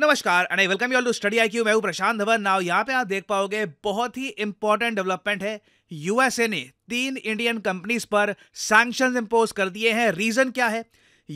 नमस्कार and I welcome you all to study IQ क्यू मैं हूं प्रशांत धवन नाउ यहां पे आप देख पाओगे बहुत ही इंपॉर्टेंट डेवलपमेंट है यूएसए ने तीन इंडियन कंपनीज पर सैंक्शन इम्पोज कर दिए हैं रीजन क्या है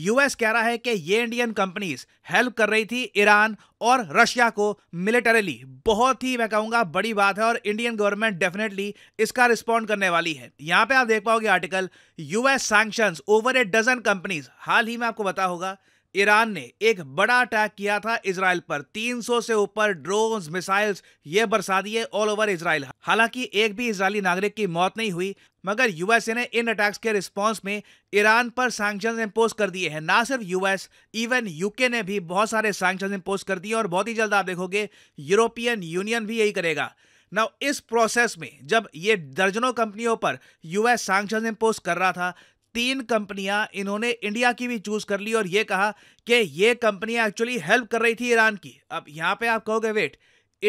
यूएस कह रहा है कि ये इंडियन कंपनीज हेल्प कर रही थी ईरान और रशिया को मिलिटरली बहुत ही मैं कहूंगा बड़ी बात है और इंडियन गवर्नमेंट डेफिनेटली इसका रिस्पॉन्ड करने वाली है यहां पे आप देख पाओगे article US sanction over a dozen companies हाल ही में आपको बता होगा ईरान ने एक बड़ा अटैक किया था इसराइल पर 300 से ऊपर ड्रोन मिसाइल्स ये बरसा दिए ऑल ओवर इसराइल हालांकि एक भी इसराइली नागरिक की मौत नहीं हुई मगर यूएसए ने इन अटैक्स के रिस्पांस में ईरान पर सैंक्शन इम्पोज कर दिए हैं ना सिर्फ यूएस इवन यूके ने भी बहुत सारे सैंक्शन इम्पोज कर दिए और बहुत ही जल्द आप देखोगे यूरोपियन यूनियन भी यही करेगा नाउ इस प्रोसेस में जब ये दर्जनों कंपनियों पर यूएस सैंक्शन इम्पोज कर रहा था तीन कंपनियां इन्होंने इंडिया की भी चूज कर ली और ये कहा कि ये कंपनियां एक्चुअली हेल्प कर रही थी ईरान की अब यहां पे आप कहोगे वेट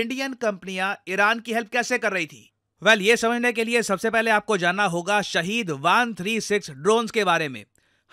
इंडियन कंपनियां ईरान की हेल्प कैसे कर रही थी वेल well, ये समझने के लिए सबसे पहले आपको जानना होगा शहीद वन थ्री सिक्स ड्रोन्स के बारे में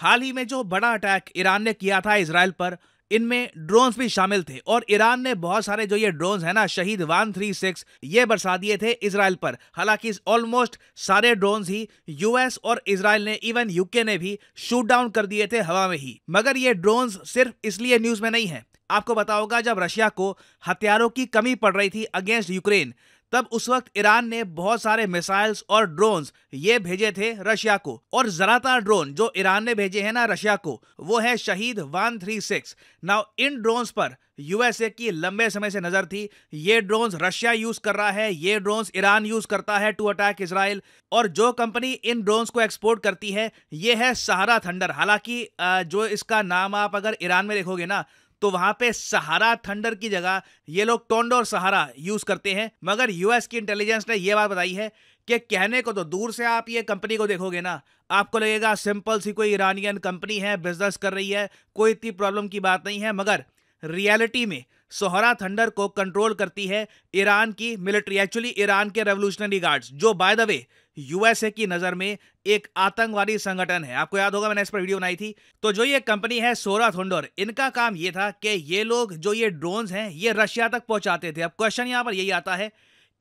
हाल ही में जो बड़ा अटैक ईरान ने किया था इसराइल पर इनमें ड्रोन्स भी शामिल थे और ईरान ने बहुत सारे जो ये ड्रोन्स है ना शहीद वन थ्री सिक्स ये बरसा दिए थे इसराइल पर हालांकि ऑलमोस्ट सारे ड्रोन्स ही यूएस और इसराइल ने इवन यूके ने भी शूट डाउन कर दिए थे हवा में ही मगर ये ड्रोन्स सिर्फ इसलिए न्यूज में नहीं है आपको बताओगा जब रशिया को हथियारों की कमी पड़ रही थी अगेंस्ट यूक्रेन तब उस वक्त ईरान ने बहुत सारे मिसाइल्स और ड्रोन ये भेजे थे रशिया को और जरातार ड्रोन जो ईरान ने भेजे हैं ना रशिया को वो है शहीद 136 थ्री सिक्स नाउ इन ड्रोन्स पर यूएसए की लंबे समय से नजर थी ये ड्रोन्स रशिया यूज कर रहा है ये ड्रोन्स ईरान यूज करता है टू अटैक इसराइल और जो कंपनी इन ड्रोन्स को एक्सपोर्ट करती है ये है सहारा थंडर हालांकि जो इसका नाम आप अगर ईरान में देखोगे ना तो वहां पे सहारा थंडर की जगह ये लोग टोंडो और सहारा यूज करते हैं मगर यूएस की इंटेलिजेंस ने यह बात बताई है कि कहने को तो दूर से आप ये कंपनी को देखोगे ना आपको लगेगा सिंपल सी कोई ईरानियन कंपनी है बिजनेस कर रही है कोई इतनी प्रॉब्लम की बात नहीं है मगर रियलिटी में सोहरा थंडर को कंट्रोल करती है ईरान की मिलिट्री एक्चुअली ईरान के रेवोल्यूशनरी गार्ड्स जो बाय द वे यूएसए की नज़र में एक आतंकवादी संगठन है आपको याद होगा मैंने इस पर वीडियो बनाई थी तो जो ये कंपनी है सोरा थोंडोर इनका काम ये था कि ये लोग जो ये ड्रोन्स हैं ये रशिया तक पहुंचाते थे अब क्वेश्चन यहां पर यही आता है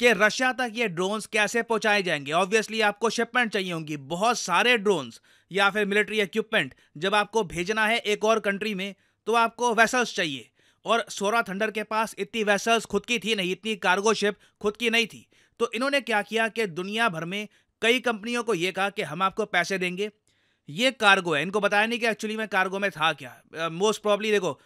कि रशिया तक ये ड्रोन्स कैसे पहुंचाए जाएंगे ऑब्वियसली आपको शिपमेंट चाहिए होंगी बहुत सारे ड्रोन्स या फिर मिलिट्री इक्विपमेंट जब आपको भेजना है एक और कंट्री में तो आपको वेसल्स चाहिए और सोरा थंडर के पास इतनी वेसल्स खुद की थी नहीं इतनी कार्गो शिप खुद की नहीं थी तो इन्होंने क्या किया कि दुनिया भर में कई कंपनियों को ये कहा कि हम आपको पैसे देंगे ये कार्गो है इनको बताया नहीं कि एक्चुअली में कार्गो में था क्या मोस्ट प्रॉब्ली देखो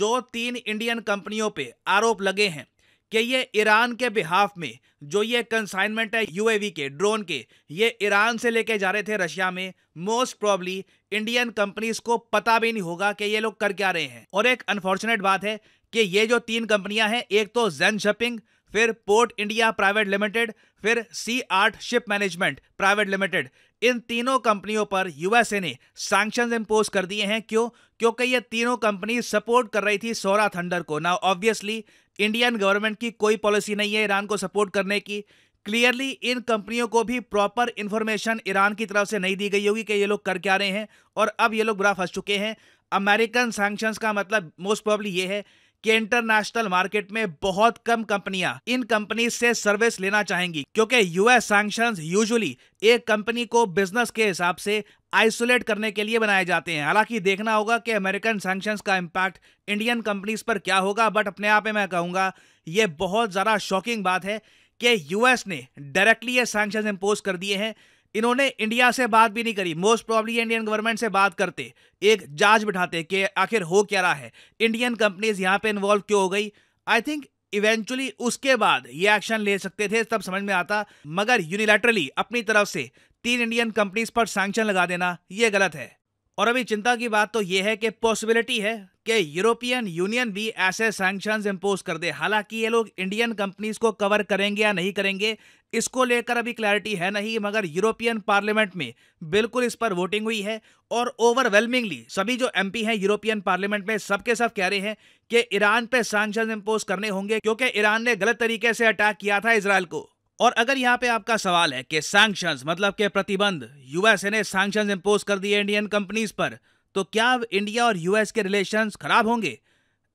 जो तीन इंडियन कंपनियों पे आरोप लगे हैं कि ये ईरान के बिहाफ में जो ये कंसाइनमेंट है यूएवी के ड्रोन के ये ईरान से लेके जा रहे थे रशिया में मोस्ट प्रॉब्ली इंडियन कंपनीज को पता भी नहीं होगा कि ये लोग कर क्या रहे हैं और एक अनफॉर्चुनेट बात है कि ये जो तीन कंपनियां हैं एक तो जेन शिपिंग फिर पोर्ट इंडिया प्राइवेट लिमिटेड फिर sea art ship management private limited इन तीनों कंपनियों पर यूएसए ने सैंक्शन इम्पोज कर दिए हैं क्यों क्योंकि ये तीनों कंपनी सपोर्ट कर रही थी सोरा थंडर को ना ऑब्वियसली इंडियन गवर्नमेंट की कोई पॉलिसी नहीं है ईरान को सपोर्ट करने की क्लियरली इन कंपनियों को भी प्रॉपर इन्फॉर्मेशन ईरान की तरफ से नहीं दी गई होगी कि ये लोग कर क्या रहे हैं और अब ये लोग बुरा फंस चुके हैं अमेरिकन सैंक्शंस का मतलब मोस्ट प्रॉब्ली ये है कि इंटरनेशनल मार्केट में बहुत कम कंपनियां इन कंपनी से सर्विस लेना चाहेंगी क्योंकि यूएस सैंक्शन यूजुअली एक कंपनी को बिजनेस के हिसाब से आइसोलेट करने के लिए बनाए जाते हैं हालांकि देखना होगा कि अमेरिकन सैंक्शन का इम्पैक्ट इंडियन कंपनीज पर क्या होगा बट अपने आप में मैं कहूँगा ये बहुत ज़्यादा शॉकिंग बात है कि यूएस ने डायरेक्टली ये सैंक्शन इम्पोज कर दिए हैं इन्होंने इंडिया से बात भी नहीं करी मोस्ट प्रॉब्ली इंडियन गवर्नमेंट से बात करते एक जांच बिठाते कि आखिर हो क्या रहा है इंडियन कंपनीज यहाँ पे इन्वॉल्व क्यों हो गई आई थिंक इवेंचुअली उसके बाद ये एक्शन ले सकते थे तब समझ में आता मगर यूनिलैटरली अपनी तरफ से तीन इंडियन कंपनीज पर सैंक्शन लगा देना ये गलत है और अभी चिंता की बात तो यह है कि पॉसिबिलिटी है कि यूरोपियन यूनियन भी ऐसे सैंक्शंस इम्पोज कर दे हालांकि ये लोग इंडियन कंपनीज को कवर करेंगे या नहीं करेंगे इसको लेकर अभी क्लैरिटी है नहीं मगर यूरोपियन पार्लियामेंट में बिल्कुल इस पर वोटिंग हुई है और ओवरवेलमिंगली सभी जो एमपी हैं यूरोपियन पार्लियामेंट में सबके सब कह रहे हैं कि ईरान पे सैंक्शन इम्पोज करने होंगे क्योंकि ईरान ने गलत तरीके से अटैक किया था इसराइल को और अगर यहाँ पे आपका सवाल है कि सैंक्शंस मतलब के प्रतिबंध यूएसए ने सैंक्शंस इम्पोज कर दिए इंडियन कंपनीज पर तो क्या इंडिया और यूएस के रिलेशंस खराब होंगे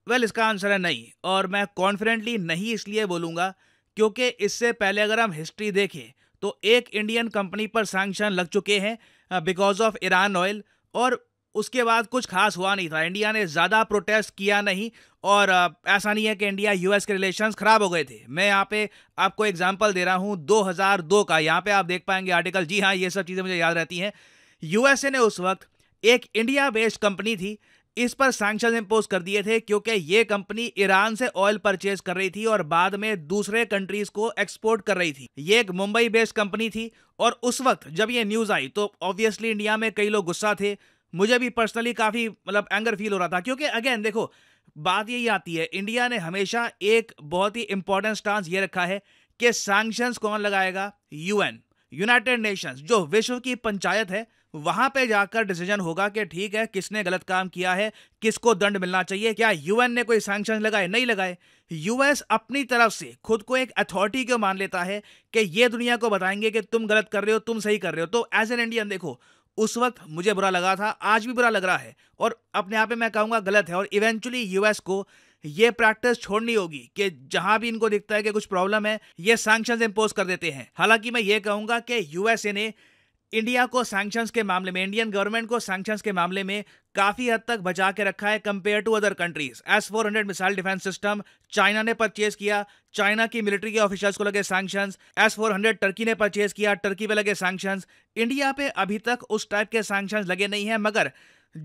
वेल well, इसका आंसर है नहीं और मैं कॉन्फिडेंटली नहीं इसलिए बोलूँगा क्योंकि इससे पहले अगर हम हिस्ट्री देखें तो एक इंडियन कंपनी पर सैंक्शन लग चुके हैं बिकॉज ऑफ ईरान ऑयल और उसके बाद कुछ खास हुआ नहीं था इंडिया ने ज़्यादा प्रोटेस्ट किया नहीं और ऐसा नहीं है कि इंडिया यूएस के रिलेशंस ख़राब हो गए थे मैं यहाँ पे आपको एग्जांपल दे रहा हूँ 2002 का यहाँ पे आप देख पाएंगे आर्टिकल जी हाँ ये सब चीज़ें मुझे याद रहती हैं यूएसए ने उस वक्त एक इंडिया बेस्ड कंपनी थी इस पर सैंक्शन इम्पोज कर दिए थे क्योंकि ये कंपनी ईरान से ऑयल परचेज कर रही थी और बाद में दूसरे कंट्रीज को एक्सपोर्ट कर रही थी ये एक मुंबई बेस्ड कंपनी थी और उस वक्त जब ये न्यूज़ आई तो ऑब्वियसली इंडिया में कई लोग गुस्सा थे मुझे भी पर्सनली काफ़ी मतलब एंगर फील हो रहा था क्योंकि अगेन देखो बात यही आती है इंडिया ने हमेशा एक बहुत ही इंपॉर्टेंट स्टांस ये रखा है कि सैंक्शंस कौन लगाएगा यूएन यूनाइटेड नेशंस जो विश्व की पंचायत है वहां पे जाकर डिसीजन होगा कि ठीक है किसने गलत काम किया है किसको दंड मिलना चाहिए क्या यूएन ने कोई सैंक्शन लगाए नहीं लगाए यूएस अपनी तरफ से खुद को एक अथॉरिटी क्यों मान लेता है कि ये दुनिया को बताएंगे कि तुम गलत कर रहे हो तुम सही कर रहे हो तो एज एन इंडियन देखो उस वक्त मुझे बुरा लगा था आज भी बुरा लग रहा है और अपने आप में मैं कहूँगा गलत है और इवेंचुअली यूएस को ये प्रैक्टिस छोड़नी होगी कि जहां भी इनको दिखता है कि कुछ प्रॉब्लम है ये सैंक्शन इम्पोज कर देते हैं हालांकि मैं ये कहूंगा कि यूएसए ने इंडिया को सैंक्शंस के मामले में इंडियन गवर्नमेंट को सैंक्शंस के मामले में काफी हद तक बचा के रखा है compare to other countries S four hundred missile defence system China ने परचेज किया चाइना की मिलिट्री के ऑफिसर्स को लगे सैंक्शन एस हंड्रेड टर्की ने परचेज किया टर्की पे लगे सैंक्शन इंडिया पे अभी तक उस टाइप के सैंक्शन लगे नहीं है मगर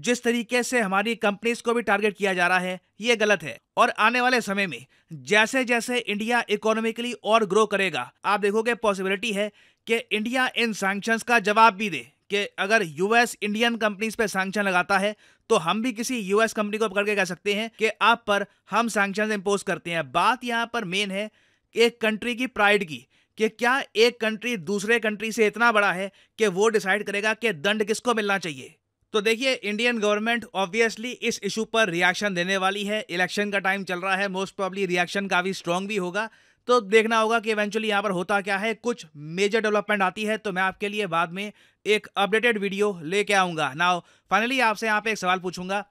जिस तरीके से हमारी कंपनीज को भी टारगेट किया जा रहा है ये गलत है और आने वाले समय में जैसे जैसे इंडिया इकोनॉमिकली और ग्रो करेगा आप देखोगे पॉसिबिलिटी है कि इंडिया इन सैंक्शंस का जवाब भी दे कि अगर यूएस इंडियन कंपनीज पे सैंक्शन लगाता है तो हम भी किसी यूएस कंपनी को पकड़ के कह सकते हैं कि आप पर हम सैंक्शन इम्पोज करते हैं बात यहाँ पर मेन है एक कंट्री की प्राइड की कि क्या एक कंट्री दूसरे कंट्री से इतना बड़ा है कि वो डिसाइड करेगा कि दंड किसको मिलना चाहिए तो देखिए इंडियन गवर्नमेंट ऑब्वियसली इस इशू पर रिएक्शन देने वाली है इलेक्शन का टाइम चल रहा है मोस्ट प्रॉब्ली रिएक्शन काफ़ी स्ट्रॉन्ग भी होगा तो देखना होगा कि इवेंचुअली यहाँ पर होता क्या है कुछ मेजर डेवलपमेंट आती है तो मैं आपके लिए बाद में एक अपडेटेड वीडियो लेके आऊंगा नाउ फाइनली आपसे यहाँ पे एक सवाल पूछूंगा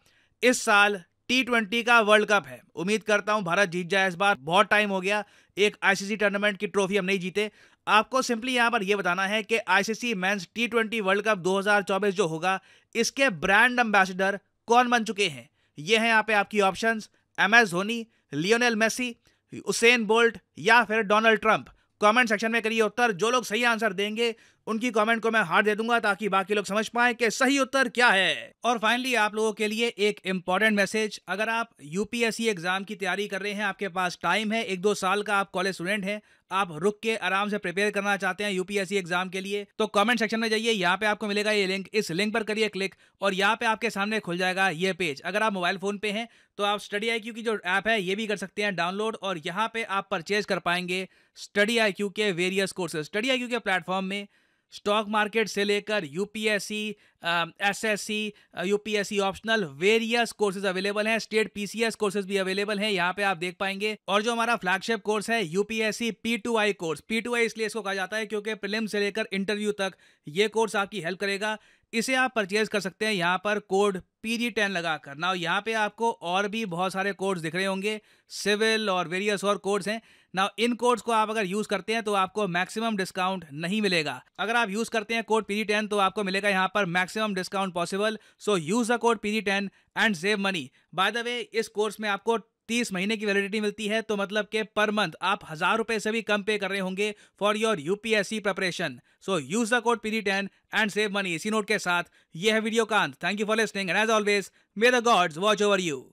इस साल टी ट्वेंटी का वर्ल्ड कप है उम्मीद करता हूं भारत जीत जाए इस बार बहुत टाइम हो गया एक आईसीसी टूर्नामेंट की ट्रॉफी हम नहीं जीते आपको सिंपली यहां पर यह बताना है कि ICC men's T twenty world cup 2024 जो होगा इसके ब्रांड एम्बेसडर कौन बन चुके हैं ये हैं यहाँ पे आपकी options M S Dhoni Lionel Messi Usain Bolt या फिर डोनाल्ड ट्रंप कमेंट सेक्शन में करिए उत्तर जो लोग सही आंसर देंगे उनकी कमेंट को मैं हार दे दूंगा ताकि बाकी लोग समझ पाए कि सही उत्तर क्या है और फाइनली आप लोगों के लिए एक इम्पॉर्टेंट मैसेज अगर आप यूपीएससी एग्जाम की तैयारी कर रहे हैं आपके पास टाइम है एक दो साल का आप कॉलेज स्टूडेंट हैं आप रुक के आराम से प्रिपेयर करना चाहते हैं यूपीएससी एग्जाम के लिए तो कमेंट सेक्शन में जाइए यहाँ पे आपको मिलेगा ये लिंक इस लिंक पर करिए क्लिक और यहाँ पे आपके सामने खुल जाएगा ये पेज अगर आप मोबाइल फोन पे हैं तो आप स्टडी आई की जो ऐप है ये भी कर सकते हैं डाउनलोड और यहाँ पे आप परचेज कर पाएंगे स्टडी आई के वेरियस कोर्सेज स्टडी आई के प्लेटफॉर्म में स्टॉक मार्केट से लेकर UPSC SSC UPSC optional various courses available हैं स्टेट पीसीएस कोर्सेज भी अवेलेबल हैं यहाँ पे आप देख पाएंगे और जो हमारा फ्लैगशिप कोर्स है UPSC P two I course P two I इसलिए इसको कहा जाता है क्योंकि प्रिलिम से लेकर इंटरव्यू तक ये कोर्स आपकी हेल्प करेगा इसे आप परचेज कर सकते हैं यहाँ पर कोड पी जी टेन लगा कर ना यहाँ पे आपको और भी बहुत सारे कोर्स दिख रहे होंगे सिविल और वेरियस और कोर्स हैं ना इन कोड्स को आप अगर यूज करते हैं तो आपको मैक्सिमम डिस्काउंट नहीं मिलेगा अगर आप यूज करते हैं कोड पीजी टेन तो आपको मिलेगा यहाँ पर maximum discount possible so use the code PG ten and save money by the way इस कोर्स में आपको तीस महीने की वैलिडिटी मिलती है तो मतलब के पर मंथ आप हजार रुपए से भी कम पे कर रहे होंगे for your UPSC preparation so use the code PG ten and save money इसी नोट के साथ यह है वीडियो कांत thank you for listening and as always may the gods watch over you